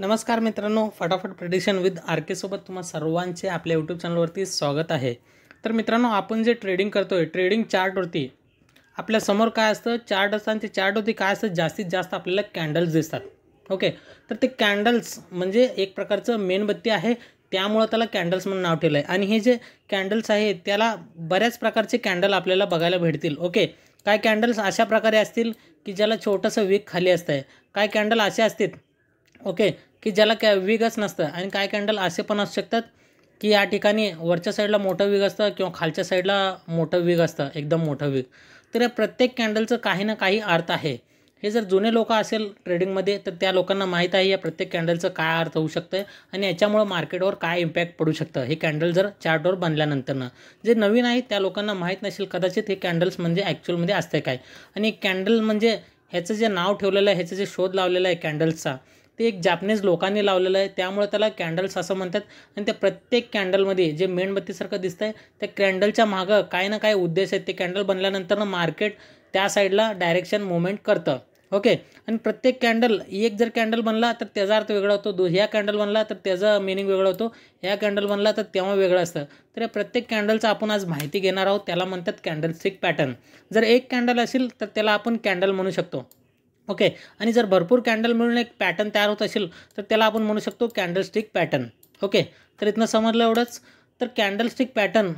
नमस्कार मित्रांनो फटाफट प्रेडिशन विथ आर केसोबत तुम्हा सर्वांचे आपल्या यूट्यूब चॅनलवरती स्वागत आहे तर मित्रांनो आपण जे ट्रेडिंग करतो आहे ट्रेडिंग चार्टवरती आपल्या समोर काय असतं चार्ट असतं आणि ते चार्टवरती काय असतं जास्तीत जास्त आपल्याला कॅन्डल्स दिसतात ओके तर ते कॅन्डल्स म्हणजे एक प्रकारचं मेणबत्ती आहे त्यामुळं त्याला कॅन्डल्स म्हणून नाव ठेवलं आहे आणि हे जे कॅन्डल्स आहे त्याला बऱ्याच प्रकारचे कॅन्डल आपल्याला बघायला भेटतील ओके काय कॅन्डल्स अशा प्रकारे असतील की ज्याला छोटंसं वीक खाली असतं आहे काय कॅन्डल असे असतील ओके की ज्याला कॅ विगच नसतं आणि काय कॅन्डल असे पण असू शकतात की या ठिकाणी वरच्या साईडला मोठं विग असतं किंवा खालच्या साईडला मोठं विग असतं एकदम मोठं विग तर या प्रत्येक कॅन्डलचं काही ना काही अर्थ आहे हे जर जुने लोक असेल ट्रेडिंगमध्ये तर त्या लोकांना माहीत आहे या प्रत्येक कॅन्डलचं काय अर्थ होऊ शकतं आणि याच्यामुळं मार्केटवर काय इम्पॅक्ट पडू शकतं हे कॅन्डल जर चार्टवर बनल्यानंतरनं जे नवीन आहे त्या लोकांना माहीत नसेल कदाचित हे कॅन्डल्स म्हणजे ॲक्च्युअलमध्ये असते काय आणि कॅन्डल म्हणजे ह्याचं जे नाव ठेवलेलं आहे ह्याचं जे शोध लावलेला आहे कॅन्डल्सचा ते एक जापनीज लोकांनी लावलेलं आहे त्यामुळे त्याला कॅन्डल्स असं म्हणतात आणि त्या प्रत्येक कॅन्डलमध्ये जे मेणबत्तीसारखं दिसतं आहे त्या कॅन्डलच्या मागं काय ना काय उद्देश आहेत ते कॅन्डल बनल्यानंतर मार्केट त्या साईडला डायरेक्शन मुवमेंट करतं ओके आणि प्रत्येक कॅन्डल एक जर कॅन्डल बनला तर त्याचा अर्थ वेगळा होतो ह्या कॅन्डल बनला तर त्याचा मिनिंग वेगळा होतो ह्या कॅन्डल बनला तर तेव्हा वेगळं असतं तर या प्रत्येक कॅन्डलचं आपण आज माहिती घेणार आहोत त्याला म्हणतात कॅन्डलस्टिक पॅटर्न जर एक कॅन्डल असेल तर त्याला आपण कॅन्डल म्हणू शकतो ओके आणि जर भरपूर कॅन्डल मिळून एक पॅटर्न तयार होत असेल तर त्याला आपण म्हणू शकतो कॅन्डलस्टिक पॅटर्न ओके तर इथनं समजलं एवढंच तर कॅन्डलस्टिक पॅटर्न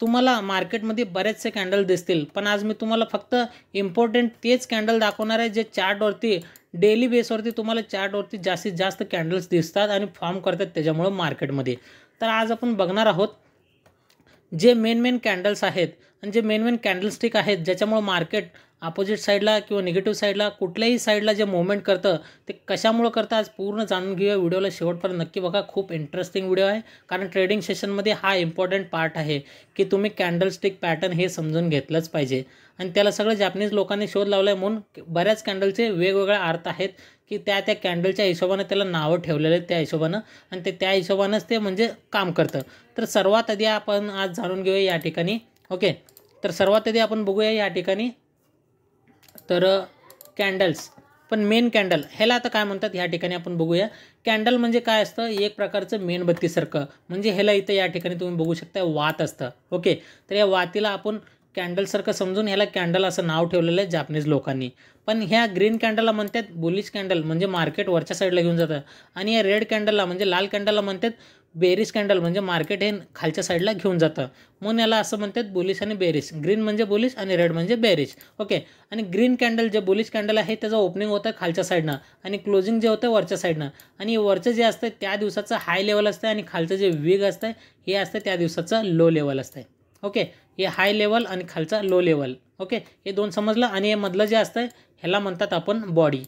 तुम्हाला मार्केटमध्ये बरेचसे कॅन्डल दिसतील पण आज मी तुम्हाला फक्त इम्पॉर्टंट तेच कॅन्डल दाखवणार आहे जे चार्टवरती डेली बेसवरती तुम्हाला चार्टवरती जास्तीत जास्त कॅन्डल्स दिसतात आणि फॉर्म करतात त्याच्यामुळं मार्केटमध्ये तर आज आपण बघणार आहोत जे मेन मेन कॅन्डल्स आहेत आणि जे मेन मेन कॅन्डलस्टिक आहेत ज्याच्यामुळं मार्केट अपोजिट साईडला किंवा निगेटिव्ह साईडला कुठल्याही साईडला जे मुवमेंट करतं ते कशामुळं करतं आज पूर्ण जाणून घेऊया व्हिडिओला शेवटपर्यंत नक्की बघा खूप इंटरेस्टिंग व्हिडिओ आहे कारण ट्रेडिंग सेशनमध्ये हा इम्पॉर्टंट पार्ट आहे की तुम्ही कॅन्डलस्टिक पॅटर्न हे समजून घेतलंच पाहिजे आणि त्याला सगळं जॅपनीज लोकांनी शोध लावला आहे म्हणून बऱ्याच कॅन्डलचे वेगवेगळे अर्थ आहेत की त्या त्या कॅन्डलच्या हिशोबानं त्याला नावं ठेवलेलं आहे त्या हिशोबानं आणि ते त्या हिशोबानंच ते म्हणजे काम करतं तर सर्वात आधी आपण आज जाणून घेऊया या ठिकाणी ओके तर सर्वात आधी आपण बघूया या ठिकाणी तर कॅन्डल्स पण मेन कॅन्डल ह्याला आता काय म्हणतात ह्या ठिकाणी आपण बघूया कॅन्डल म्हणजे काय असतं एक प्रकारचं मेणबत्तीसारखं म्हणजे ह्याला इथं या ठिकाणी तुम्ही बघू शकता वात असतं ओके तर या वातीला आपण कॅन्डलसारखं समजून ह्याला कॅन्डल असं नाव ठेवलेलं आहे जापनीज लोकांनी पण ह्या ग्रीन कॅन्डलला म्हणतात बुलिश कॅन्डल म्हणजे मार्केट वरच्या साईडला घेऊन जातं आणि या रेड कॅन्डलला म्हणजे लाल कॅन्डलला म्हणतात बेरिस कॅन्डल म्हणजे मार्केट हे खालच्या साईडला घेऊन जातं म्हणून याला असं म्हणतात बुलिश आणि बेरिस ग्रीन म्हणजे बुलिश आणि रेड म्हणजे बेरिश ओके आणि ग्रीन कॅन्डल जे बुलिश कॅन्डल आहे त्याचं ओपनिंग होतं खालच्या साईडनं आणि क्लोजिंग जे होतं वरच्या साईडनं आणि वरचं जे असतं त्या दिवसाचं हाय लेवल असतं आणि खालचं जे वीग असतं हे असतं त्या दिवसाचं लो लेवल असतं ओके हे हाय लेवल आणि खालचं लो लेवल ओके हे दोन समजलं आणि हे मधलं जे असतं ह्याला म्हणतात आपण बॉडी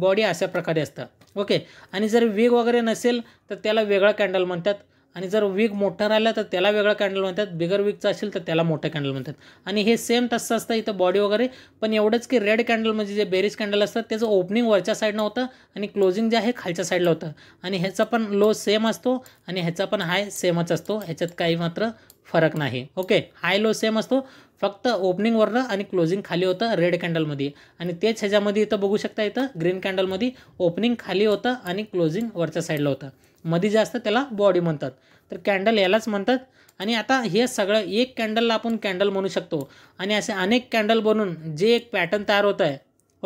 बॉडी अशा प्रकारे असतं ओके आणि जर वीग वगैरे नसेल तर त्याला वेगळा कॅन्डल म्हणतात आणि जर वीग मोठा राहिला तर त्याला वेगळा कॅन्डल म्हणतात बिगर वीकचा असेल तर त्याला मोठं कॅन्डल म्हणतात आणि हे सेम तसं असतं इथं बॉडी वगैरे पण एवढंच की रेड कॅन्डल म्हणजे जे बेरीज कॅन्डल असतात त्याचं ओपनिंग वरच्या साईडनं होतं आणि क्लोजिंग जे आहे खालच्या साईडला होतं आणि ह्याचा पण लो सेम असतो आणि ह्याचा पण हाय सेमच असतो ह्याच्यात काही मात्र फरक नाही ओके हाय लो सेम असतो फक्त ओपनिंगवरनं आणि क्लोजिंग खाली होतं रेड कॅन्डलमध्ये आणि तेच ह्याच्यामध्ये इथं बघू शकता इथं ग्रीन कॅन्डलमध्ये ओपनिंग खाली होतं आणि क्लोजिंग वरच्या साईडला होतं मध्ये जे असतं त्याला बॉडी म्हणतात तर कॅन्डल यालाच म्हणतात आणि आता हे सगळं एक कॅन्डलला आपण कॅन्डल म्हणू शकतो आणि असे अनेक कॅन्डल बनून जे एक पॅटर्न तयार होत आहे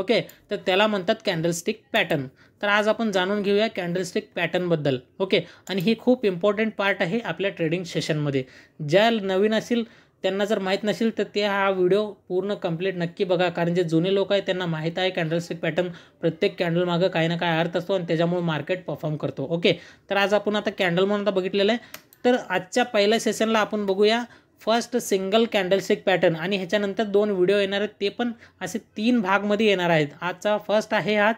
ओके तर त्याला म्हणतात कॅन्डलस्टिक पॅटर्न तर आज आपण जाणून घेऊया कॅन्डलस्टिक पॅटर्नबद्दल ओके आणि ही खूप इम्पॉर्टंट पार्ट आहे आपल्या ट्रेडिंग सेशनमध्ये ज्या नवीन असेल त्यांना जर माहीत नसेल तर ते हा व्हिडिओ पूर्ण कंप्लीट नक्की बघा कारण जे जुने लोक आहेत त्यांना माहीत आहे कॅन्डलस्टिक पॅटर्न प्रत्येक कॅन्डल मागं काही ना काय अर्थ असतो आणि त्याच्यामुळे मार्केट परफॉर्म करतो ओके तर आज आपण आता कॅन्डल म्हणून आता बघितलेलं आहे तर आजच्या पहिल्या सेशनला आपण बघूया फर्स्ट सिंगल कॅन्डलस्टिक पॅटर्न आणि ह्याच्यानंतर दोन व्हिडिओ येणार आहेत ते पण असे तीन भागमध्ये येणार आहेत आजचा फर्स्ट आहे आज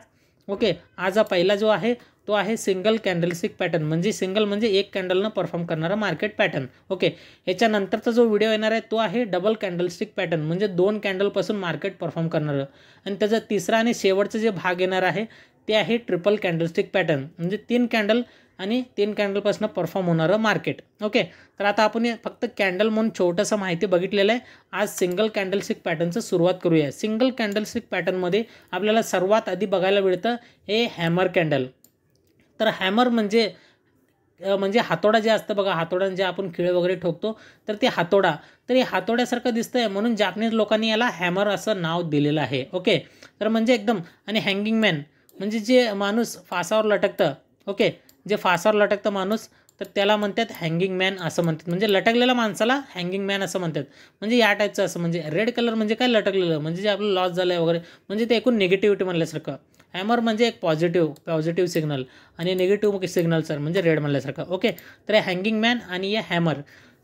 ओके आज हा पहिला जो आहे तो आहे सिंगल कॅन्डलस्टिक पॅटर्न म्हणजे सिंगल म्हणजे एक कॅन्डलनं परफॉर्म करणारा मार्केट पॅटर्न ओके याच्यानंतरचा जो व्हिडिओ येणार आहे तो आहे डबल कॅन्डलस्टिक पॅटर्न म्हणजे दोन कॅन्डलपासून मार्केट परफॉर्म करणारं आणि त्याचा तिसरा आणि शेवटचा जे भाग येणार आहे ते आहे ट्रिपल कॅन्डलस्टिक पॅटर्न म्हणजे तीन कॅन्डल आणि तीन कॅन्डलपासून परफॉर्म होणारं मार्केट ओके तर आता आपण फक्त कॅन्डल म्हणून छोटंसं माहिती बघितलेलं आहे आज सिंगल कॅन्डलस्टिक पॅटर्नचं सुरुवात करूया सिंगल कॅन्डलस्टिक पॅटर्नमध्ये आपल्याला सर्वात आधी बघायला मिळतं हे हॅमर कॅन्डल तर हॅमर म्हणजे म्हणजे हातोडा जे असतं बघा हातोड्यानं जे आपण खिळे वगैरे ठोकतो तर ते हातोडा तर हे हातोड्यासारखं दिसतं आहे म्हणून जापनीज लोकांनी याला हॅमर असं नाव दिलेलं आहे ओके तर म्हणजे एकदम आणि हँगिंग मॅन म्हणजे जे माणूस फासावर लटकतं ओके जे फासावर लटकतं माणूस तर त्याला म्हणतात हँगिंग मॅन असं म्हणतात म्हणजे लटकलेल्या माणसाला हँगिंग मॅन असं म्हणतात म्हणजे या टाईपचं असं म्हणजे रेड कलर म्हणजे काय लटकलेलं म्हणजे जे आपलं लॉस झालं आहे वगैरे म्हणजे ते एकूण निगेटिव्हिटी म्हणल्यासारखं हॅमर म्हणजे एक पॉझिटिव्ह पॉझिटिव्ह सिग्नल आणि निगेटिव्ह सिग्नल सर म्हणजे रेड म्हणल्यासारखं ओके तर हे हँगिंग मॅन आणि हे हॅमर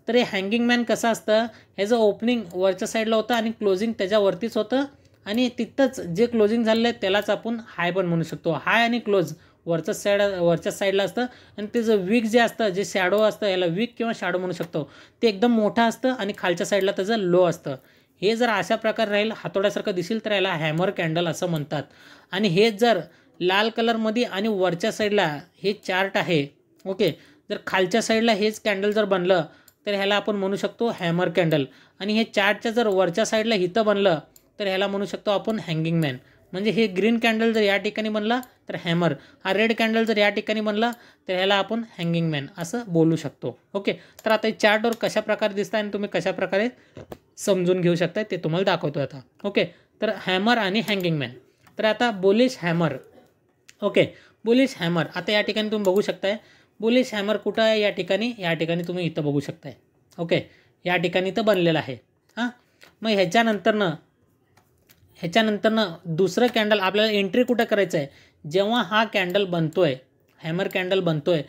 तर हे हँगिंग मॅन कसं असतं ह्याचं ओपनिंग वरच्या साईडला होतं आणि क्लोजिंग त्याच्यावरतीच होतं आणि तिथंच जे क्लोजिंग झालेलं आहे त्यालाच आपण हाय पण म्हणू शकतो हाय आणि क्लोज वरच्या साईड वरच्या साईडला असतं आणि त्याचं वीक जे असतं जे शॅडो असतं याला वीक किंवा शॅडो म्हणू शकतो ते एकदम मोठं असतं आणि खालच्या साईडला त्याचं लो असतं हे जर अशा प्रकारे राहील हातोड्यासारखं दिसेल तर याला हॅमर कॅन्डल असं म्हणतात आणि हे जर लाल कलरमध्ये आणि वरच्या साईडला हे चार्ट आहे ओके जर खालच्या साईडला हेच कॅन्डल जर बनलं तर ह्याला आपण म्हणू शकतो हॅमर कॅन्डल आणि हे चार्टच्या जर वरच्या साईडला हिथं बनलं तर ह्याला म्हणू शकतो आपण हँगिंग मॅन म्हणजे हे ग्रीन कॅन्डल जर या ठिकाणी बनला तर हॅमर हा रेड कॅन्डल जर या ठिकाणी बनला तर ह्याला आपण हँगिंग मॅन असं बोलू शकतो ओके तर आता हे चार्टवर कशाप्रकारे दिसतं आणि तुम्ही कशाप्रकारे समजून घेऊ शकता ते तुम्हाला दाखवतो आता ओके तर हॅमर आणि हँगिंग मॅन तर आता bullish hammer okay bullish hammer आता या ठिकाणी तुम्ही बघू शकताय बोलिश हॅमर कुठं आहे या ठिकाणी या ठिकाणी तुम्ही इथं बघू शकताय ओके या ठिकाणी इथं बनलेलं आहे हां मग ह्याच्यानंतरनं ह्याच्यानंतरनं दुसरं कॅन्डल आपल्याला एंट्री कुठं करायचं आहे जेव्हा हा कॅन्डल बनतो आहे हॅमर कॅन्डल बनतो आहे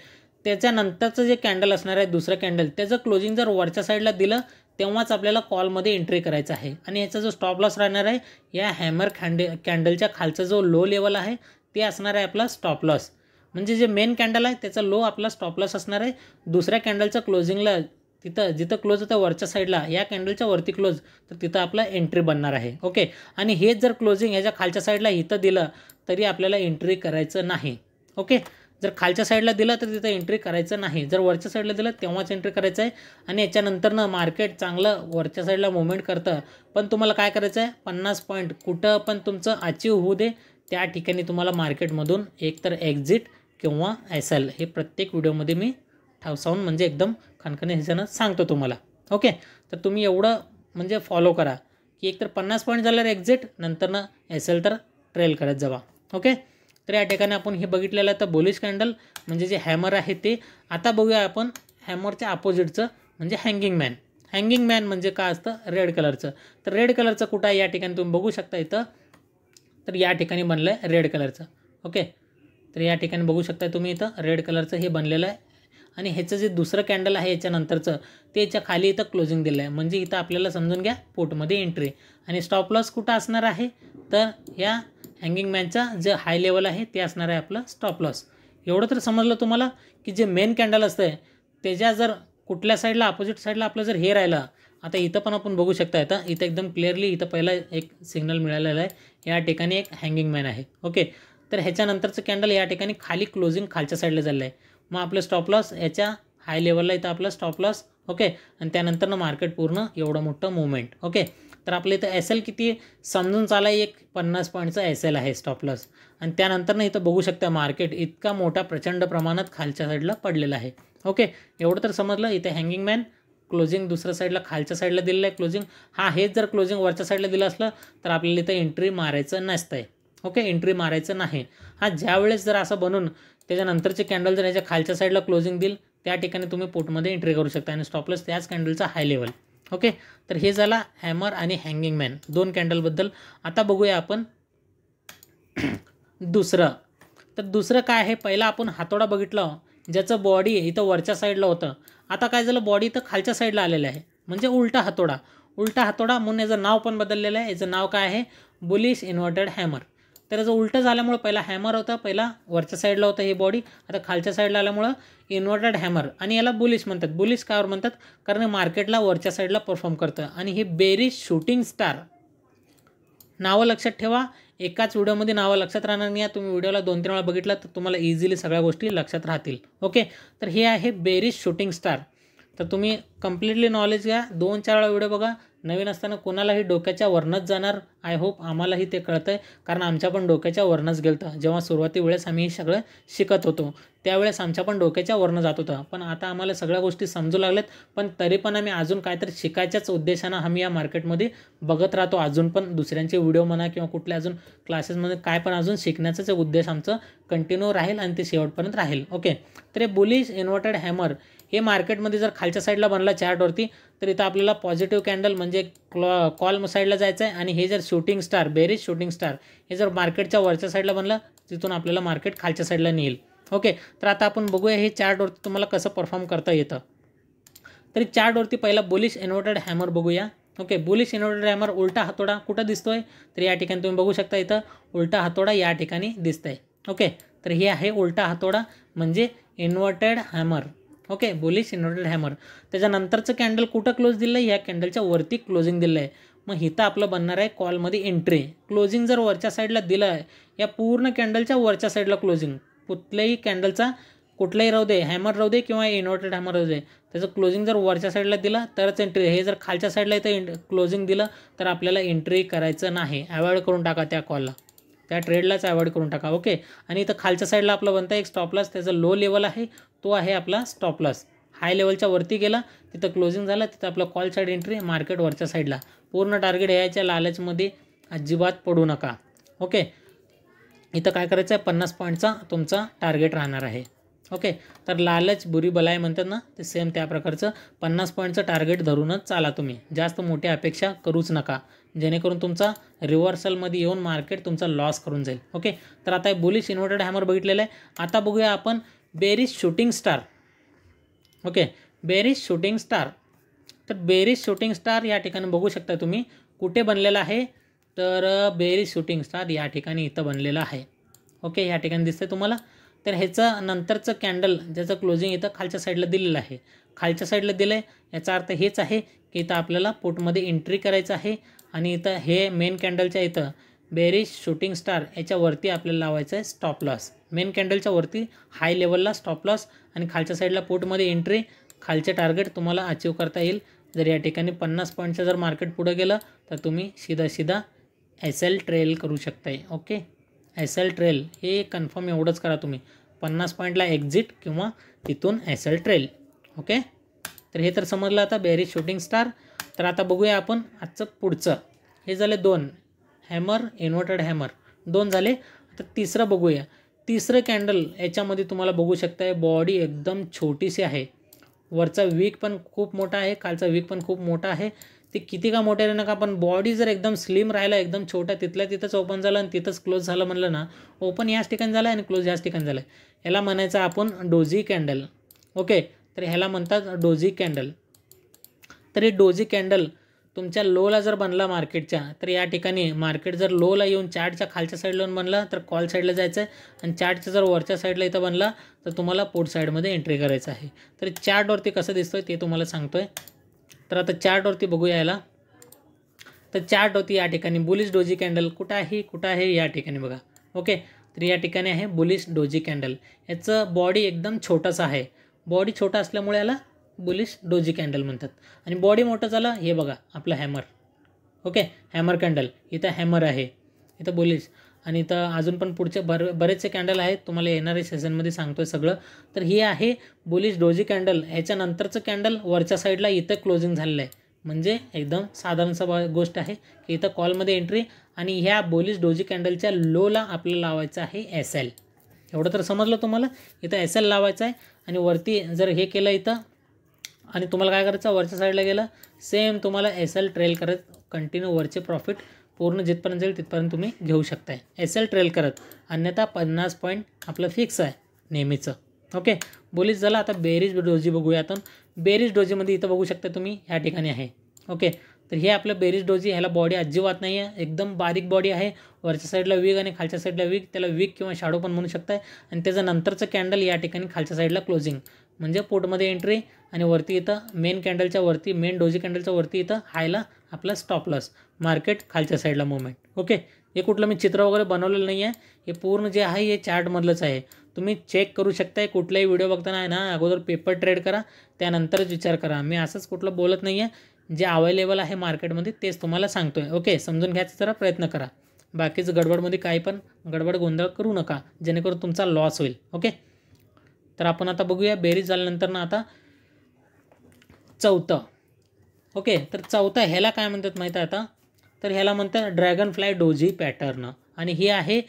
त्याच्यानंतरचं जे कॅन्डल असणार आहे दुसरं कॅन्डल त्याचं क्लोजिंग जर वरच्या साईडला दिलं तेव्हाच आपल्याला कॉलमध्ये एंट्री करायचं आहे आणि ह्याचा जो स्टॉप लॉस राहणार आहे या हॅमर कॅन्डे कॅन्डलच्या खालचा जो लो लेवल आहे ते असणार आहे आपला स्टॉप लॉस म्हणजे जे मेन कॅन्डल आहे त्याचा लो आपला स्टॉप लॉस असणार आहे दुसऱ्या कॅन्डलचं क्लोजिंगला तिथं जिथं क्लोज होतं वरच्या साईडला या कॅन्डलच्या वरती क्लोज तर तिथं आपला एंट्री बनणार आहे ओके आणि हे जर क्लोजिंग ह्याच्या खालच्या साईडला इथं दिलं तरी आपल्याला एंट्री करायचं नाही ओके जर खालच्या साईडला दिलं तर तिथं एंट्री करायचं नाही जर वरच्या साईडला दिलं तेव्हाच एंट्री करायचं आहे आणि याच्यानंतरनं मार्केट चांगलं वरच्या साईडला मुवमेंट करतं पण तुम्हाला काय करायचं आहे पन्नास पॉईंट कुठं पण तुमचं अचीव होऊ दे त्या ठिकाणी तुम्हाला मार्केटमधून एकतर एक्झिट किंवा एस एल हे प्रत्येक व्हिडिओमध्ये मी ठावसावून म्हणजे एकदम खणखणी ह्याच्यानं सांगतो तुम्हाला ओके तर तुम्ही एवढं म्हणजे फॉलो करा की एकतर पन्नास पॉईंट झाल्यावर एक्झिट नंतरनं असेल तर ट्रेल करत जावा ओके तर या ठिकाणी आपण हे बघितलेलं तर बोलिश कॅन्डल म्हणजे जे हॅमर आहे ते आता बघूया आपण हॅमरच्या अपोजिटचं म्हणजे हँगिंग मॅन हँगिंग मॅन म्हणजे काय असतं रेड कलरचं तर रेड कलरचं कुठं आहे या ठिकाणी तुम्ही बघू शकता इथं तर या ठिकाणी बनलं आहे रेड कलरचं ओके तर या ठिकाणी बघू शकता तुम्ही इथं रेड कलरचं हे बनलेलं आहे आणि ह्याचं जे दुसरं कॅन्डल आहे याच्यानंतरचं ते याच्या खाली इथं क्लोजिंग दिलं आहे म्हणजे इथं आपल्याला समजून घ्या पोटमध्ये एंट्री आणि स्टॉप लॉस कुठं असणार आहे तर या हँगिंग मॅनचा जे हाय लेवल आहे ते असणार आहे आपलं स्टॉप लॉस एवढं तर समजलं तुम्हाला की जे मेन कॅन्डल असतं आहे त्याच्या जर कुठल्या साईडला अपोजिट साईडला आपलं जर हे राहिलं आता इथं पण आपण बघू शकता इथं इथं एकदम क्लिअरली इथं पहिला एक सिग्नल मिळालेला आहे या ठिकाणी एक हँगिंग मॅन आहे ओके तर ह्याच्यानंतरचं कॅन्डल या ठिकाणी खाली क्लोजिंग खालच्या साईडला झालं आहे मग आपलं स्टॉप लॉस याच्या हाय लेवलला इथं आपलं स्टॉप लॉस ओके आणि त्यानंतरनं मार्केट पूर्ण एवढं मोठं मुवमेंट ओके तर आपलं इथं एस एल किती समजून चाला एक पन्नास पॉईंटचं एस एल आहे स्टॉप लॉस आणि त्यानंतरनं इथं बघू शकता मार्केट इतका मोठा प्रचंड प्रमाणात खालच्या साईडला पडलेला आहे ओके एवढं तर समजलं इथं हँगिंग मॅन क्लोजिंग दुसऱ्या साईडला खालच्या साईडला दिलेलं आहे क्लोजिंग हा हेच जर क्लोजिंग वरच्या साईडला दिलं असलं तर आपल्याला इथं एंट्री मारायचं नसतंय ओके एंट्री मारायचं नाही हा ज्यावेळेस जर असं बनून त्याच्यानंतरचे कॅन्डल जर याच्या खालच्या साईडला क्लोजिंग देईल त्या ठिकाणी तुम्ही पोटमध्ये एंट्री करू शकता आणि स्टॉपलेस त्याच कॅन्डलचा हाय लेवल ओके तर हे झाला हॅमर आणि हँगिंग मॅन दोन कॅन्डलबद्दल आता बघूया आपण दुसरं तर दुसरं काय आहे पहिला आपण हातोडा बघितला हो. ज्याचं बॉडी इथं वरच्या साईडला होतं आता काय झालं बॉडी इथं खालच्या साईडला आलेलं आहे म्हणजे उलटा हातोडा उलटा हातोडा म्हणून याचं नाव पण बदललेलं आहे याचं नाव काय आहे बुलिश इन्व्हर्टेड हॅमर तर जो उलटं झाल्यामुळं पहिला हॅमर होता पहिला वरच्या साईडला होता ही बॉडी आता खालच्या साईडला आल्यामुळं इन्व्हर्टेड हॅमर आणि याला बुलिश म्हणतात बुलिश कावर म्हणतात कारण मार्केटला वरच्या साईडला परफॉर्म करतं आणि हे बेरीज शूटिंग स्टार नावं लक्षात ठेवा एकाच व्हिडिओमध्ये नावं लक्षात राहणार नाही तुम्ही व्हिडिओला दोन तीन वेळा बघितला तर तुम्हाला इझिली सगळ्या गोष्टी लक्षात राहतील ओके तर हे आहे बेरीज शूटिंग स्टार तर तुम्ही कम्प्लिटली नॉलेज घ्या दोन चार वेळा व्हिडिओ बघा नवीन असताना कोणालाही डोक्याच्या वरनंच जाणार आय होप आम्हालाही ते कळतं आहे कारण आमच्या पण डोक्याच्या वरनंच गेलं होतं जेव्हा सुरुवाती वेळेस आम्ही हे सगळं शिकत होतो त्यावेळेस आमच्या पण डोक्याच्या वरनं जात होतं पण आता आम्हाला सगळ्या गोष्टी समजू लागल्यात पण तरी पण आम्ही अजून काहीतरी शिकायच्याच उद्देशानं आम्ही या मार्केटमध्ये बघत राहतो अजून पण दुसऱ्यांचे व्हिडिओ म्हणा किंवा कुठल्या अजून क्लासेसमध्ये काय पण अजून शिकण्याचाच उद्देश आमचं कंटिन्यू राहील आणि ते शेवटपर्यंत राहील ओके तर हे बुलिश इन्व्हर्टेड हॅमर हे मार्केटमध्ये जर खालच्या साईडला बनला चार्टवरती तर इथं आपल्याला पॉझिटिव्ह कॅन्डल म्हणजे क्लॉ कॉल साईडला जायचं आहे आणि हे जर shooting star bearish shooting star हे जर मार्केटच्या वरच्या साईडला बनलं तिथून आपल्याला मार्केट खालच्या साईडला नेईल ओके तर आता आपण बघूया हे चार्टवरती तुम्हाला कसं परफॉर्म करता येतं तरी चार्टवरती पहिला बुलिश इन्व्हर्टेड हॅमर बघूया ओके बुलिश इन्व्हर्टेड हॅमर उलटा हातोडा कुठं दिसतो आहे तर या ठिकाणी तुम्ही बघू शकता इथं उलटा हातोडा या ठिकाणी आहे ओके तर हे आहे उलटा हातोडा म्हणजे inverted hammer okay bullish inverted hammer त्याच्यानंतरचं कॅन्डल कुठं क्लोज दिलं आहे ह्या कॅन्डलच्या वरती क्लोजिंग दिलं आहे मग इथं आपलं बनणार आहे कॉलमध्ये एंट्री क्लोजिंग जर वरच्या साईडला दिलं आहे या पूर्ण कॅन्डलच्या वरच्या साईडला क्लोजिंग कुठल्याही कॅन्डलचा कुठलाही राहू दे हॅमर राहू दे किंवा इन्व्हर्टेड हॅमर राहू दे त्याचं क्लोजिंग जर वरच्या साईडला दिलं तरच एंट्री हे जर खालच्या साईडला इथं क्लोजिंग दिलं तर आपल्याला एंट्री करायचं नाही अवॉइड करून टाका त्या कॉलला त्या ट्रेडलाच अवॉइड करून टाका ओके आणि इथं खालच्या साईडला आपलं बनतं एक स्टॉपलाच त्याचं लो लेवल आहे तो आहे आपला स्टॉप लॉस हाय लेवलच्या वरती गेला तिथं क्लोजिंग झाला तिथं आपला कॉल साईड एंट्री मार्केट वरच्या साईडला पूर्ण टार्गेट यायच्या लालचमध्ये अजिबात पडू नका ओके इथं काय करायचं आहे पन्नास पॉईंटचा तुमचा टार्गेट राहणार आहे ओके तर लालच बुरी बलाय म्हणतात ना ते सेम त्या प्रकारचं पन्नास पॉईंटचं टार्गेट धरूनच चाला तुम्ही जास्त मोठी अपेक्षा करूच नका जेणेकरून तुमचा रिव्हर्सलमध्ये येऊन मार्केट तुमचा लॉस करून जाईल ओके तर आता बुलिश इन्व्हर्टेड हॅमर बघितलेला आहे आता बघूया आपण bearish shooting star okay bearish shooting star तर बेरीज शूटिंग स्टार या ठिकाणी बघू शकता तुम्ही कुठे बनलेला आहे तर बेरीज शूटिंग स्टार या ठिकाणी इथं बनलेला आहे ओके या ठिकाणी दिसतंय तुम्हाला तर ह्याचं नंतरचं कॅन्डल ज्याचं क्लोजिंग इथं खालच्या साईडला दिलेलं आहे खालच्या साईडला दिलं आहे याचा अर्थ हेच आहे की इथं आपल्याला पोटमध्ये एंट्री करायचं आहे आणि इथं हे मेन कॅन्डलच्या इथं बेरीज शूटिंग स्टार याच्यावरती आपल्याला लावायचं आहे स्टॉप लॉस मेन कॅन्डलच्या वरती हाय लेवलला स्टॉप लॉस आणि खालच्या साईडला पोटमध्ये एंट्री खालचे टार्गेट तुम्हाला अचीव करता येईल जर या ठिकाणी पन्नास पॉईंटचं जर मार्केट पुढं गेलं तर तुम्ही सीधा सीधा एस एल ट्रेल करू शकताय ओके एस एल ट्रेल हे कन्फर्म एवढंच करा तुम्ही पन्नास पॉईंटला एक्झिट किंवा तिथून एस एल ट्रेल ओके तर हे तर समजलं आता बेरीज शूटिंग स्टार तर आता बघूया आपण आजचं पुढचं हे झालं दोन हॅमर इन्व्हर्टेड हॅमर दोन झाले आता तिसरं बघूया तिसरं कॅन्डल याच्यामध्ये तुम्हाला बघू शकताय बॉडी एकदम छोटीशी आहे वरचा वीक पण खूप मोठा आहे कालचा वीक पण खूप मोठा आहे ते किती का मोठे नका पण बॉडी जर एकदम स्लिम राहिला एकदम छोटा तिथल्या तिथंच ओपन झालं आणि तिथंच क्लोज झालं म्हणलं ना ओपन याच ठिकाणी झालं आणि क्लोज याच ठिकाणी झालं याला म्हणायचं आपण डोझी कॅन्डल ओके तर ह्याला म्हणतात डोझी कॅन्डल तर हे डोझी कॅन्डल तुमच्या लोला जर बनला मार्केटच्या तर या ठिकाणी मार्केट जर लोला येऊन चार्टच्या खालच्या साईडला येऊन बनला तर कॉल साईडला जायचं आहे आणि चार्टच्या जर वरच्या साईडला इथं बनला तर तुम्हाला पोर्ट साईडमध्ये एंट्री करायचं आहे तर चार्टवरती कसं दिसतोय ते तुम्हाला सांगतोय तर आता चार्टवरती बघूया याला तर होती या ठिकाणी बुलिश डोजी कॅन्डल कुठं आहे कुठं आहे या ठिकाणी बघा ओके तर या ठिकाणी आहे बुलिश डोजी कॅन्डल याचं बॉडी एकदम छोटंसं आहे बॉडी छोटा असल्यामुळे याला बुलिश डोजी कॅन्डल म्हणतात आणि बॉडी मोठं झाला हे बघा आपला हॅमर ओके हॅमर कॅन्डल इथं हॅमर आहे इथं बुलिश आणि इथं अजून पण पुढचे बर बरेचसे कॅन्डल आहेत तुम्हाला येणाऱ्या सेझनमध्ये सांगतो आहे सगळं तर हे आहे बुलिश डोजी कॅन्डल ह्याच्यानंतरचं कॅन्डल वरच्या साईडला इथं क्लोजिंग झालेलं आहे म्हणजे एकदम साधारणसा गोष्ट आहे की इथं कॉलमध्ये एंट्री आणि ह्या बोलिश डोजी कॅन्डलच्या लोला आपल्याला लावायचं आहे एस एल एवढं तर समजलं तुम्हाला इथं एस एल लावायचं आहे आणि वरती जर हे केलं इथं आणि तुम्हाला काय करायचं वरच्या साईडला गेला सेम तुम्हाला एस एल ट्रेल करत कंटिन्यू वरचे प्रॉफिट पूर्ण जिथपर्यंत जाईल तिथपर्यंत तुम्ही घेऊ शकताय एस एल ट्रेल करत अन्यथा पन्नास पॉईंट आपलं फिक्स आहे नेहमीचं ओके बोलीच झालं आता बेरीज डोजी बघूया आपण बेरीज डोजीमध्ये इथं बघू शकता तुम्ही ह्या ठिकाणी आहे ओके तर हे आपलं बेरीज डोजी ह्याला बॉडी अजिबात नाही आहे एकदम बारीक बॉडी आहे वरच्या साईडला वीक आणि खालच्या साईडला वीक त्याला वीक किंवा शाडो पण म्हणू शकताय आणि त्याचं नंतरचं कॅन्डल या ठिकाणी खालच्या साईडला क्लोजिंग म्हणजे पोटमध्ये एंट्री आणि वरती इथं मेन कॅन्डलच्या वरती मेन डोजी कॅन्डलच्या वरती इथं हायला आपला स्टॉप लॉस मार्केट खालच्या साईडला मुवमेंट ओके हे कुठलं मी चित्र वगैरे बनवलेलं नाही आहे हे पूर्ण जे आहे हे चार्टमधलंच आहे तुम्ही चेक करू शकताय कुठलाही व्हिडिओ बघताना आहे ना अगोदर पेपर ट्रेड करा त्यानंतरच विचार करा मी असंच कुठलं बोलत नाही आहे जे अवेलेबल आहे मार्केटमध्ये तेच तुम्हाला सांगतो आहे ओके समजून घ्यायचा जरा प्रयत्न करा बाकीचं गडबडमध्ये काही पण गडबड गोंधळ करू नका जेणेकरून तुमचा लॉस होईल ओके तर आपण आता बघूया बेरीज झाल्यानंतर ना आता चौथं ओके तर चौथं ह्याला काय म्हणतात माहीत आहे आता तर ह्याला म्हणतात ड्रॅगन फ्लाय डोजी पॅटर्न आणि हे आहे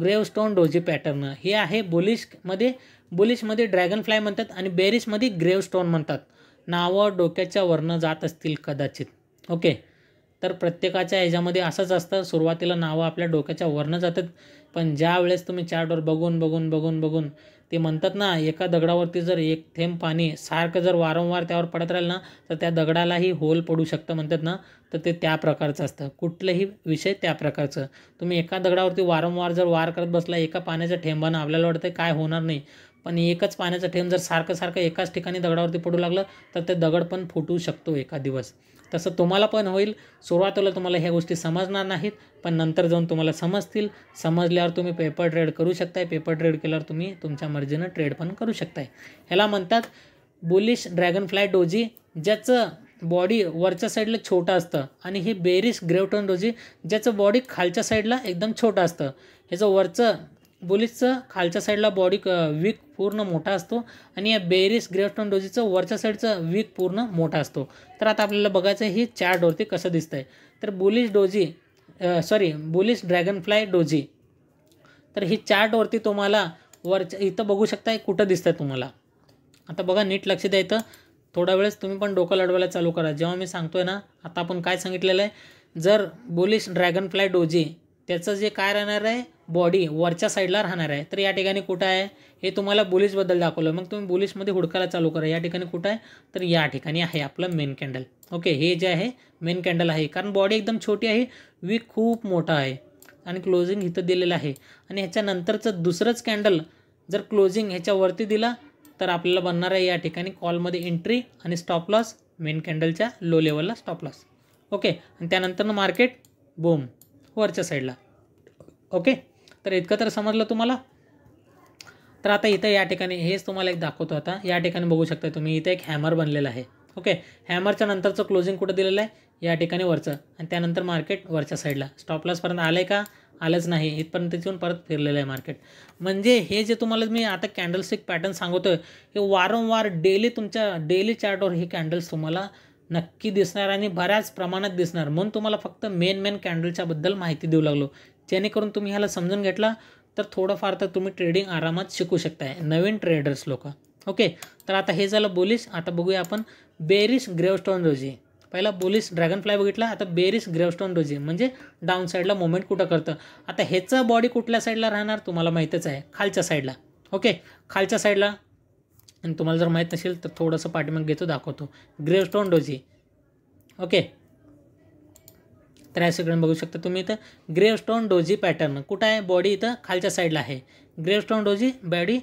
ग्रेवस्टोन डोजी पॅटर्न हे आहे बुलिशमध्ये बुलिशमध्ये ड्रॅगन फ्लाय म्हणतात आणि बेरिशमध्ये ग्रेवस्टोन म्हणतात नावं डोक्याच्या वर्ण जात असतील कदाचित ओके तर प्रत्येकाच्या ह्याच्यामध्ये असंच असतं सुरुवातीला नावं आपल्या डोक्याच्या वरनं जातात पण ज्या वेळेस तुम्ही चार्टवर बघून बघून बघून बघून ते म्हणतात ना एका दगडावरती जर एक थेंब पाणी सारखं जर वारंवार त्यावर पडत राहिलं ना तर त्या दगडालाही होल पडू शकतं म्हणतात ना तर ते त्या प्रकारचं असतं कुठलंही विषय त्या प्रकारचं तुम्ही एका दगडावरती वारंवार जर वार करत बसला एका पाण्याच्या थेंबानं आपल्याला वाटतं काय होणार नाही पण एकच पाण्याचं ठेवून जर सारखं सारखं एकाच ठिकाणी दगडावरती पडू लागलं तर ते दगड पण फुटू शकतो एका दिवस तसं तुम्हाला पण होईल सुरुवातीला तुम्हाला ह्या गोष्टी समजणार नाहीत पण नंतर जाऊन तुम्हाला समजतील समजल्यावर तुम्ही पेपर ट्रेड करू शकताय पेपर ट्रेड केल्यावर तुम्ही तुमच्या मर्जीनं ट्रेड पण करू शकताय ह्याला म्हणतात बुलिश ड्रॅगन फ्लाय डोजी ज्याचं बॉडी वरच्या साईडला छोटं असतं आणि हे बेरिश ग्रेवटन डोजी ज्याचं बॉडी खालच्या साईडला एकदम छोटं असतं ह्याचं वरचं बुलिशचं खालच्या साईडला बॉडी वीक पूर्ण मोठा असतो आणि या बेरीस ग्रेवस्टोन डोजीचं वरच्या साईडचं वीक पूर्ण मोठा असतो तर आता आपल्याला बघायचं हे चार डोरती कसं दिसतं आहे तर bullish doji sorry bullish dragonfly doji तर ही चार्टवरती तुम्हाला वरच्या इथं बघू शकताय कुठं दिसतं तुम्हाला आता बघा नीट लक्ष द्या इथं थोडा वेळेस तुम्ही पण डोकं लढवायला चालू करा जेव्हा मी सांगतोय ना आता आपण काय सांगितलेलं आहे जर बुलिश ड्रॅगनफ्लाय डोजी त्याचं जे काय राहणार आहे बॉडी वरच्या साईडला राहणार आहे तर या ठिकाणी कुठं आहे हे तुम्हाला बुलिशबद्दल दाखवलं मग तुम्ही बुलिशमध्ये हुडकायला चालू करा या ठिकाणी कुठं आहे तर या ठिकाणी आहे आपलं मेन कॅन्डल ओके हे जे आहे मेन कॅन्डल आहे कारण बॉडी एकदम छोटी आहे वी खूप मोठा आहे आणि क्लोजिंग इथं दिलेलं आहे आणि ह्याच्यानंतरचं दुसरंच कॅन्डल जर क्लोजिंग ह्याच्यावरती दिला तर आपल्याला बनणार आहे या ठिकाणी कॉलमध्ये एंट्री आणि स्टॉप लॉस मेन कॅन्डलच्या लो लेवलला स्टॉप लॉस ओके आणि त्यानंतरनं मार्केट बोम वरच्या साईडला ओके तर इतकं तर समजलं तुम्हाला तर आता इथं या ठिकाणी हेच तुम्हाला एक दाखवतो आता या ठिकाणी बघू शकता तुम्ही इथं एक हॅमर बनलेला आहे ओके हॅमरच्या नंतरचं क्लोजिंग कुठं दिलेलं आहे या ठिकाणी वरचं आणि त्यानंतर मार्केट वरच्या साईडला स्टॉपलॉसपर्यंत आलं आहे का आलंच नाही इथपर्यंत येऊन परत फिरलेलं आहे मार्केट म्हणजे हे जे तुम्हाला मी आता कॅन्डलस्टिक पॅटर्न सांगतो हे वारंवार डेली तुमच्या डेली चार्टवर हे कॅन्डल्स तुम्हाला नक्की दिसणार आणि बऱ्याच प्रमाणात दिसणार म्हणून तुम्हाला फक्त मेन मेन कॅन्डलच्याबद्दल माहिती देऊ लागलो जेणेकरून तुम्ही ह्याला समजून घेतला तर थोडंफार तर तुम्ही ट्रेडिंग आरामात शिकू शकताय नवीन ट्रेडर्स लोक ओके तर आता हे झालं बोलीस आता बघूया आपण बेरिस ग्रेवस्टोन रोजी पहिला बोलिस ड्रॅगन फ्लाय बघितला आता बेरिस ग्रेवस्टोन रोजी म्हणजे डाऊन साईडला मुवमेंट कुठं करतं आता ह्याचं बॉडी कुठल्या साईडला राहणार तुम्हाला माहीतच आहे खालच्या साईडला ओके खालच्या साईडला आणि तुम्हाला जर माहीत नसेल तर थोडंसं पाठीमाग घेतो दाखवतो ग्रेवस्टोन रोजी ओके तर या सेकंड बघू शकता तुम्ही इथं ग्रेवस्टोन डोजी पॅटर्न कुठं आहे बॉडी इथं खालच्या साईडला आहे ग्रेवस्टोन डोजी बॉडी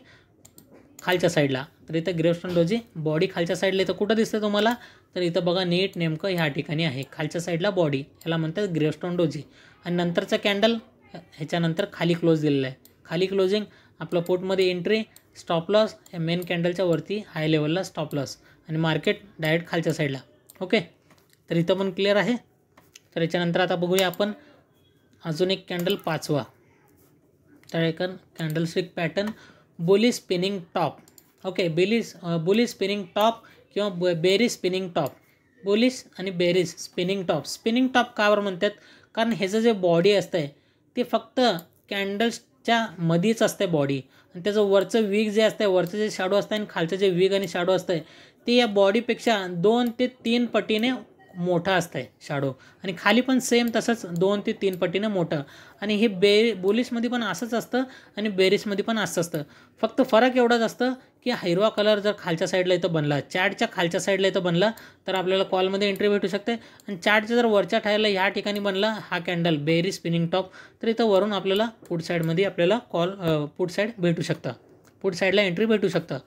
खालच्या साईडला तर इथं ग्रेवस्टोन डोजी बॉडी खालच्या साईडला इथं कुठं दिसतं तुम्हाला तर इथं बघा नीट नेमकं ह्या ठिकाणी आहे खालच्या साईडला बॉडी ह्याला म्हणतात ग्रेवस्टोन डोजी आणि नंतरचं कॅन्डल ह्याच्यानंतर खाली क्लोज दिलेलं आहे खाली क्लोजिंग आपलं पोटमध्ये एंट्री स्टॉप लॉस मेन कॅन्डलच्या वरती हाय लेवलला स्टॉप लॉस आणि मार्केट डायरेक्ट खालच्या साईडला ओके तर इथं पण क्लिअर आहे तर याच्यानंतर आता बघूया आपण अजून एक कॅन्डल पाचवा तर एक candlestick pattern bullish spinning top okay bullish bullish spinning top किंवा बेरी स्पिनिंग टॉप बोलीस आणि bearish spinning top spinning top कावर म्हणतात कारण ह्याचं जे बॉडी असतं आहे ते फक्त कॅन्डल्सच्या मधीच असते बॉडी आणि त्याचं वरचं वीग जे असतं वरचं जे शाडो असतं आणि खालचं जे वीग आणि शाडो असतं ते या बॉडीपेक्षा दोन ते तीन पटीने मोठा असतं आहे शाडो आणि खाली पण सेम तसंच दोन ते तीन पटीनं मोठं आणि हे बे बोलीसमध्ये पण असंच असतं आणि बेरीसमध्ये पण असं असतं फक्त फरक एवढाच असतं की हिरवा कलर जर खालच्या साईडला इथं बनला चॅटच्या खालच्या साईडला इथं बनला तर आपल्याला कॉलमध्ये एंट्री भेटू शकते आणि चॅटच्या जर वरच्या ठायला ह्या ठिकाणी बनला हा कॅन्डल बेरी स्पिनिंग टॉप तर इथं वरून आपल्याला पुढ साईडमध्ये आपल्याला कॉल पुढ साईड भेटू शकतं पुढ साईडला एंट्री भेटू शकतं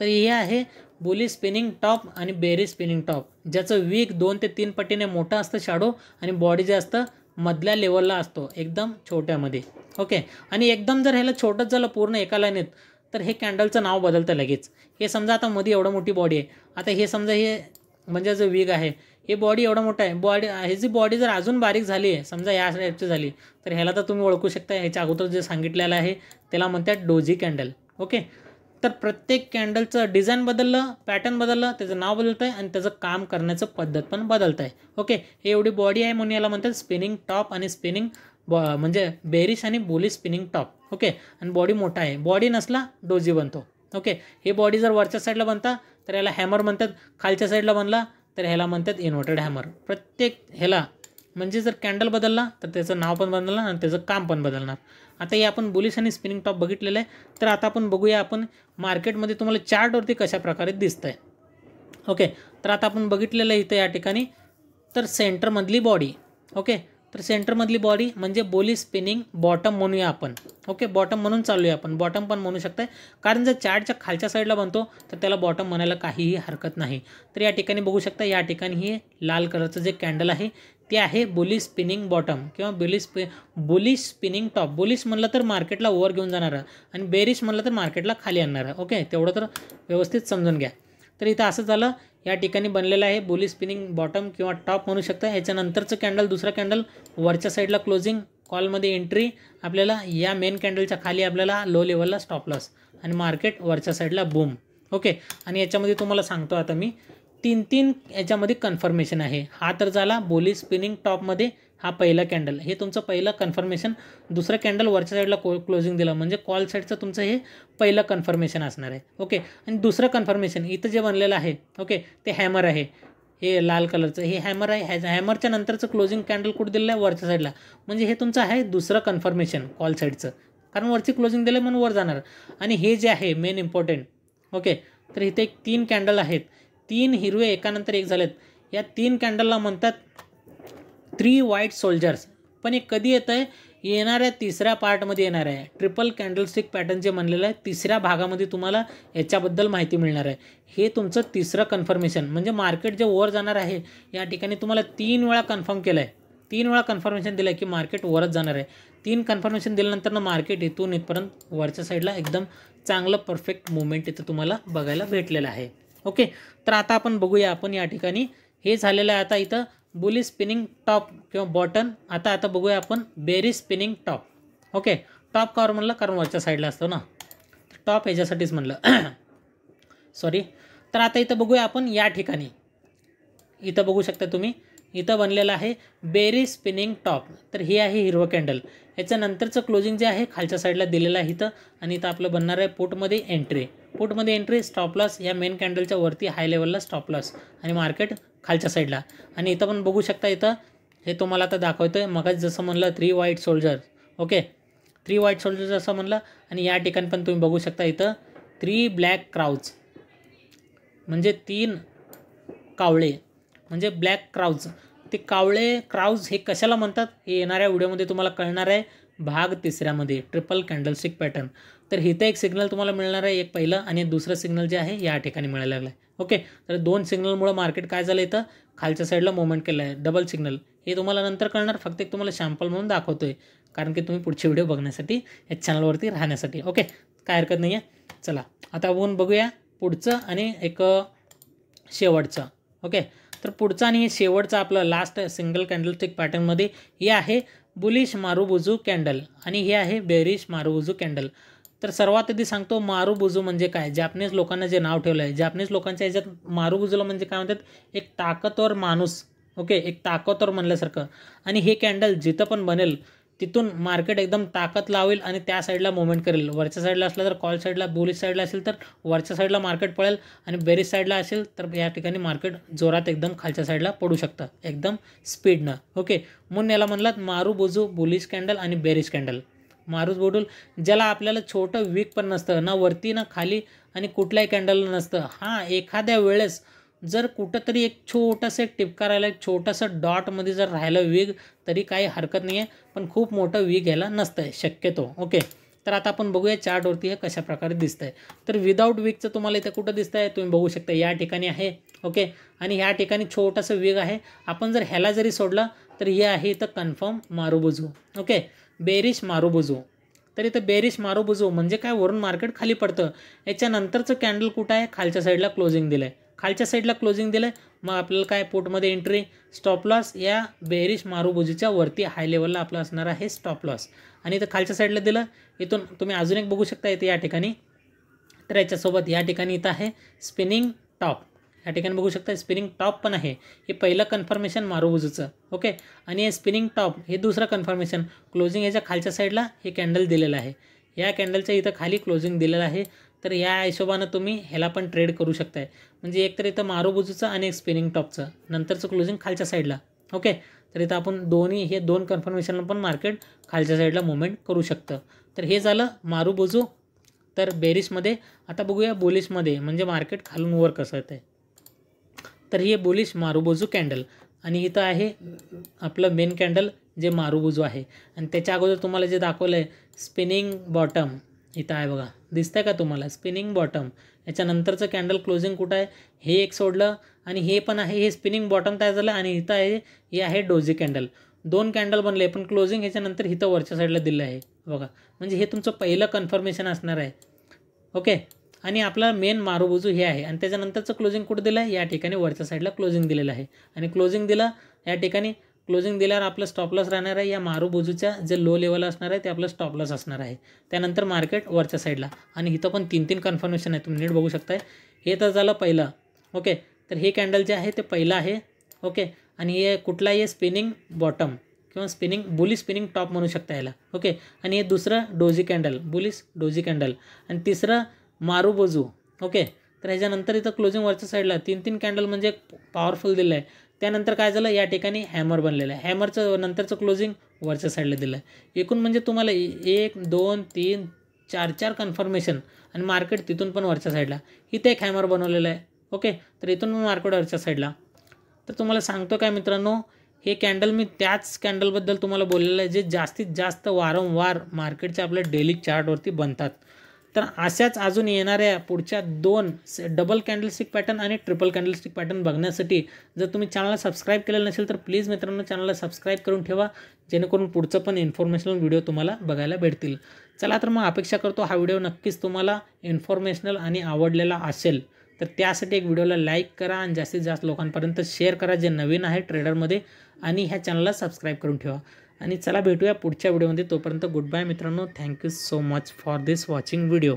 तर हे आहे बोली स्पिनिंग टॉप आणि बेरी स्पिनिंग टॉप ज्याचं वीक दोन ते तीन पटीने मोठं असतं शाडो आणि बॉडी जे असतं मधल्या लेवलला असतो एकदम छोट्यामध्ये ओके आणि एकदम जर ह्याला छोटंच झालं पूर्ण एका लाईनीत तर हे कॅन्डलचं नाव बदलतं लगेच हे समजा आता मध्ये एवढं मोठी बॉडी आहे आता हे समजा हे म्हणजे जो वीग आहे हे बॉडी एवढं मोठं आहे बॉडी जी बॉडी जर अजून बारीक झाली आहे समजा या टाईपची झाली तर ह्याला तर तुम्ही ओळखू शकता ह्याच्या अगोदर जे सांगितलेलं आहे त्याला म्हणतात डोझी कॅन्डल ओके तर प्रत्येक कॅन्डलचं डिझाईन बदललं पॅटर्न बदललं त्याचं नाव बदलतं आहे आणि त्याचं काम करण्याचं पद्धत पण बदलतं आहे ओके हे एवढी बॉडी आहे म्हणून याला म्हणतात स्पिनिंग टॉप आणि स्पिनिंग बॉ म्हणजे बेरिश आणि बोली स्पिनिंग टॉप ओके आणि बॉडी मोठा आहे बॉडी नसला डोजी बनतो ओके हे बॉडी जर वरच्या साईडला बनता तर याला हॅमर म्हणतात खालच्या साईडला बनला तर ह्याला म्हणतात इन्व्हर्टेड हॅमर प्रत्येक ह्याला म्हणजे जर कॅन्डल बदलला तर त्याचं नाव पण बदलणार आणि त्याचं काम पण बदलणार आता हे आपण बुलिश आणि स्पिनिंग टॉप बघितलेलं आहे तर आता आपण बघूया आपण मार्केटमध्ये तुम्हाला चार्टवरती कशा प्रकारे दिसतं आहे ओके तर आता आपण बघितलेलं आहे इथं या ठिकाणी तर सेंटरमधली बॉडी ओके तर सेंटरमधली बॉडी म्हणजे बोली स्पिनिंग बॉटम म्हणूया आपण ओके बॉटम म्हणून चालूया आपण बॉटम पण म्हणू शकताय कारण जर चार्टच्या खालच्या साईडला बनतो तर त्याला बॉटम म्हणायला काहीही हरकत नाही तर या ठिकाणी बघू शकता या ठिकाणी हे लाल कलरचं जे कॅन्डल आहे ते आहे बुलिश स्पिनिंग बॉटम किंवा bullish bullish spinning top bullish म्हणलं तर मार्केटला ओवर घेऊन जाणार आणि बेरिश म्हणलं तर मार्केटला खाली आणणारं ओके तेवढं तर व्यवस्थित समजून घ्या तर इथं असं झालं या ठिकाणी बनलेलं आहे बुली स्पिनिंग बॉटम किंवा टॉप म्हणू शकता ह्याच्यानंतरचं कॅन्डल दुसरा कॅन्डल वरच्या साईडला क्लोजिंग कॉलमध्ये एंट्री आपल्याला या मेन कॅन्डलच्या खाली आपल्याला लो लेवलला स्टॉप लॉस आणि मार्केट वरच्या साईडला बूम ओके आणि याच्यामध्ये तुम्हाला सांगतो आता मी तीन तीन याच्यामध्ये कन्फर्मेशन आहे हा तर झाला बोली स्पिनिंग टॉपमध्ये हा पहिला कॅन्डल हे तुमचं पहिलं कन्फर्मेशन दुसरं कॅन्डल वरच्या साईडला को क्लोजिंग दिलं म्हणजे कॉल साईडचं तुमचं हे पहिलं कन्फर्मेशन असणार आहे ओके आणि दुसरं कन्फर्मेशन इथं जे बनलेलं आहे ओके ते हॅमर आहे हे लाल कलरचं हे हॅमर आहे हॅ हॅमरच्या नंतरचं क्लोजिंग कॅन्डल कुठं दिलेलं आहे वरच्या साईडला म्हणजे हे तुमचं आहे दुसरं कन्फर्मेशन कॉल साईडचं कारण वरची क्लोजिंग दिलं म्हणून वर जाणार आणि हे जे आहे मेन इम्पॉर्टंट ओके तर इथे एक तीन कॅन्डल आहेत तीन हिरवे एकानंतर एक झालेत या तीन कॅन्डलला म्हणतात थ्री व्हाईट सोल्जर्स पण हे कधी येतं आहे येणाऱ्या तिसऱ्या पार्टमध्ये येणार आहे ट्रिपल कॅन्डलस्टिक पॅटर्न जे म्हणलेलं आहे तिसऱ्या भागामध्ये तुम्हाला याच्याबद्दल माहिती मिळणार आहे हे तुमचं तिसरं कन्फर्मेशन म्हणजे मार्केट जे वर जाणार आहे या ठिकाणी तुम्हाला तीन वेळा कन्फर्म केलं आहे तीन वेळा कन्फर्मेशन दिलं आहे की मार्केट वरच जाणार आहे तीन कन्फर्मेशन ना मार्केट इथून इथपर्यंत वरच्या साईडला एकदम चांगलं परफेक्ट मुवमेंट इथं तुम्हाला बघायला भेटलेलं आहे ओके तर आता आपण बघूया आपण या ठिकाणी हे झालेलं आहे आता इथं बुली स्पिनिंग टॉप किंवा बॉटन आता आता बघूया आपण bearish spinning top okay top कॉर म्हणलं कारण वरच्या साईडला असतो ना टॉप ह्याच्यासाठीच म्हणलं सॉरी तर आता इथं बघूया आपण या ठिकाणी इथं बघू शकता तुम्ही इथं बनलेलं आहे बेरी स्पिनिंग टॉप तर हे आहे हिरवं कॅन्डल नंतरचं क्लोजिंग जे आहे खालच्या साईडला दिलेलं आहे इथं आणि इथं आपलं बनणार आहे पोटमध्ये एंट्री पोटमध्ये एंट्री स्टॉपलॉस या मेन कॅन्डलच्या वरती हाय लेवलला स्टॉपलॉस आणि मार्केट खालच्या साईडला आणि इथं पण बघू शकता इथं हे तुम्हाला आता दाखवतो आहे मगाच जसं म्हणलं three white soldier okay three white soldier जसं म्हणलं आणि या ठिकाणी पण तुम्ही बघू शकता इथं थ्री ब्लॅक क्राउज म्हणजे तीन कावळे म्हणजे ब्लॅक क्राऊज ते कावळे क्राऊज हे कशाला म्हणतात हे येणाऱ्या व्हिडिओमध्ये तुम्हाला कळणार आहे भाग तिसऱ्यामध्ये ट्रिपल कॅन्डलस्टिक पॅटर्न तर इथं एक सिग्नल तुम्हाला मिळणार आहे एक पहिलं आणि दुसरं सिग्नल जे आहे या ठिकाणी मिळायला लागलं आहे ओके तर दोन सिग्नलमुळं मार्केट काय झालं इथं खालच्या साईडला मुवमेंट केलं आहे डबल सिग्नल हे तुम्हाला नंतर कळणार फक्त एक तुम्हाला शॅम्पल म्हणून दाखवतो कारण की तुम्ही पुढचे व्हिडिओ बघण्यासाठी या चॅनलवरती राहण्यासाठी ओके काय हरकत नाही आहे चला आता आपण बघूया पुढचं आणि एक शेवटचं ओके तर पुढचा आणि शेवटचा आपला लास्ट सिंगल कॅन्डलस्टिक पॅटर्नमध्ये हे आहे बुलिश मारुबुजू कॅन्डल आणि हे आहे बेरिश मारुबुजू कॅन्डल तर सर्वात आधी सांगतो मारुबुजू म्हणजे काय जॅपनीज लोकांना जे नाव ठेवलं आहे जॅपनीज लोकांच्या ह्याच्यात मारुबुजूला म्हणजे काय म्हणतात एक ताकदवर माणूस ओके एक ताकदवर म्हणल्यासारखं आणि हे कॅन्डल जिथं पण बनेल तिथून मार्केट एकदम ताकद लावेल आणि त्या साईडला मुवमेंट करेल वरच्या साईडला असला तर कॉल साईडला बोलीश साईडला असेल तर वरच्या साईडला मार्केट पळेल आणि बेरीज साईडला असेल तर या ठिकाणी मार्केट जोरात एकदम खालच्या साईडला पडू शकतं एकदम स्पीडनं ओके म्हणून याला म्हणलात मारू बोजू बोलिश कॅन्डल आणि बेरीज कॅन्डल मारूस बोडूल ज्याला आपल्याला छोटं वीक पण नसतं ना वरती ना खाली आणि कुठल्याही कॅन्डल नसतं हां एखाद्या वेळेस जर कुठंतरी एक छोटंसं एक टिपका राहिला एक छोटंसं डॉटमध्ये जर राहिलं वीग तरी काही हरकत नाही आहे पण खूप मोठं वीग ह्याला नसतं आहे शक्यतो ओके तर आता आपण बघूया चार्टवरती हे कशा प्रकारे दिसत आहे तर विदाऊट वीकचं तुम्हाला इथं कुठं दिसतं आहे तुम्ही बघू शकता या ठिकाणी आहे ओके आणि ह्या ठिकाणी छोटंसं वीग आहे आपण जर ह्याला जरी सोडला तर हे आहे इथं confirm marubozu okay bearish marubozu तर इथं बेरिश मारुबुजू म्हणजे काय वरून मार्केट खाली पडतं याच्यानंतरचं कॅन्डल कुठं आहे खालच्या साईडला क्लोजिंग दिलं आहे खालच्या साईडला क्लोजिंग दिलं मग आपल्याला काय पोर्टमध्ये एंट्री स्टॉप लॉस या बेरिश मारुबोजीच्या वरती हाय लेवलला आपला असणार आहे स्टॉप लॉस आणि इथं खालच्या साईडला दिलं इथून तुम्ही अजून एक बघू शकता इथे या ठिकाणी तर याच्यासोबत या ठिकाणी इथं आहे स्पिनिंग टॉप या ठिकाणी बघू शकता स्पिनिंग टॉप पण आहे हे पहिलं कन्फर्मेशन मारुबुजूचं ओके आणि हे स्पिनिंग टॉप हे दुसरं कन्फर्मेशन क्लोजिंग याच्या खालच्या साईडला हे कॅन्डल दिलेलं आहे या कॅन्डलच्या इथं खाली क्लोजिंग दिलेलं आहे तर या हिशोबानं तुम्ही ह्याला पण ट्रेड करू शकताय म्हणजे तर इथं मारोबुजूचं आणि एक स्पिनिंग टॉपचं नंतरचं क्लोजिंग खालच्या साईडला ओके तर इथं आपण दोन्ही हे दोन कन्फर्मेशन पण मार्केट खालच्या साईडला मुवमेंट करू शकतं तर हे झालं मारुबुजू तर बेरिशमध्ये आता बघूया बोलिशमध्ये म्हणजे मार्केट खालून वर कसं येतं तर ही बोलिश मारुबुजू कॅन्डल आणि इथं आहे आपलं मेन कॅन्डल जे मारुबुजू आहे आणि त्याच्या अगोदर तुम्हाला जे दाखवलं आहे स्पिनिंग बॉटम इथं आहे बघा दिसतं आहे का तुम्हाला स्पिनिंग बॉटम याच्यानंतरचं कॅन्डल क्लोजिंग कुठं आहे हे एक सोडलं आणि हे पण आहे हे स्पिनिंग बॉटम तयार झालं आणि इथं आहे हे आहे डोझी कॅन्डल दोन कॅन्डल बनले पण क्लोजिंग ह्याच्यानंतर इथं वरच्या साईडला दिलं आहे बघा म्हणजे हे तुमचं पहिलं कन्फर्मेशन असणार आहे ओके आणि आपला मेन मारुबुजू हे आहे आणि त्याच्यानंतरचं क्लोजिंग कुठं दिलं आहे या ठिकाणी वरच्या साईडला क्लोजिंग दिलेलं आहे आणि क्लोजिंग दिलं या ठिकाणी क्लोजिंग दिल्यावर आपलं स्टॉपलॉस राहणार आहे या मारुबुजूच्या जे लो लेवल असणार आहे ते आपलं स्टॉपलॉस असणार आहे त्यानंतर मार्केट वरच्या साईडला आणि इथं पण तीन तीन कन्फर्मेशन आहे तुम्ही नीट बघू शकताय हे तर झालं पहिलं ओके तर हे कॅन्डल जे आहे ते पहिलं आहे ओके आणि हे कुठलाही आहे स्पिनिंग बॉटम किंवा स्पिनिंग बुली स्पिनिंग टॉप म्हणू शकता याला ओके आणि हे दुसरं डोझी कॅन्डल बुलीस डोझी कॅन्डल आणि तिसरं मारुबोजू ओके तर ह्याच्यानंतर इथं क्लोजिंग वरच्या साईडला तीन तीन कॅन्डल म्हणजे पॉवरफुल दिलं आहे त्यानंतर काय झालं या ठिकाणी हॅमर बनलेलं आहे हॅमरचं नंतरचं क्लोजिंग वरच्या साईडला दिलं आहे एकूण म्हणजे तुम्हाला एक दोन तीन चार चार कन्फर्मेशन आणि मार्केट तिथून पण वरच्या साईडला इथे एक हॅमर बनवलेलं आहे ओके तर इथून मार्केट वरच्या साईडला तर तुम्हाला सांगतो काय मित्रांनो हे कॅन्डल मी त्याच कॅन्डलबद्दल तुम्हाला बोललेलं आहे जे जास्तीत जास्त वारंवार मार्केटच्या आपल्या डेली चार्टवरती बनतात तर अशाच अजून येणाऱ्या पुढच्या दोन डबल कॅन्डलस्टिक पॅटर्न आणि ट्रिपल कॅन्डलस्टिक पॅटर्न बघण्यासाठी जर तुम्ही चॅनलला सबस्क्राईब केलेलं नसेल तर प्लीज मित्रांनो चॅनलला सबस्क्राईब करून ठेवा जेणेकरून पुढचं पण इन्फॉर्मेशनल व्हिडिओ तुम्हाला बघायला भेटतील चला तर मग अपेक्षा करतो हा व्हिडिओ नक्कीच तुम्हाला इन्फॉर्मेशनल आणि आवडलेला असेल तर त्यासाठी एक व्हिडिओला लाईक करा आणि जास्तीत जास्त लोकांपर्यंत शेअर करा जे नवीन आहे ट्रेडरमध्ये आणि ह्या चॅनलला सबस्क्राईब करून ठेवा आणि चला भेटूया पुढच्या व्हिडिओमध्ये तोपर्यंत गुड बाय मित्रांनो thank you so much for this watching video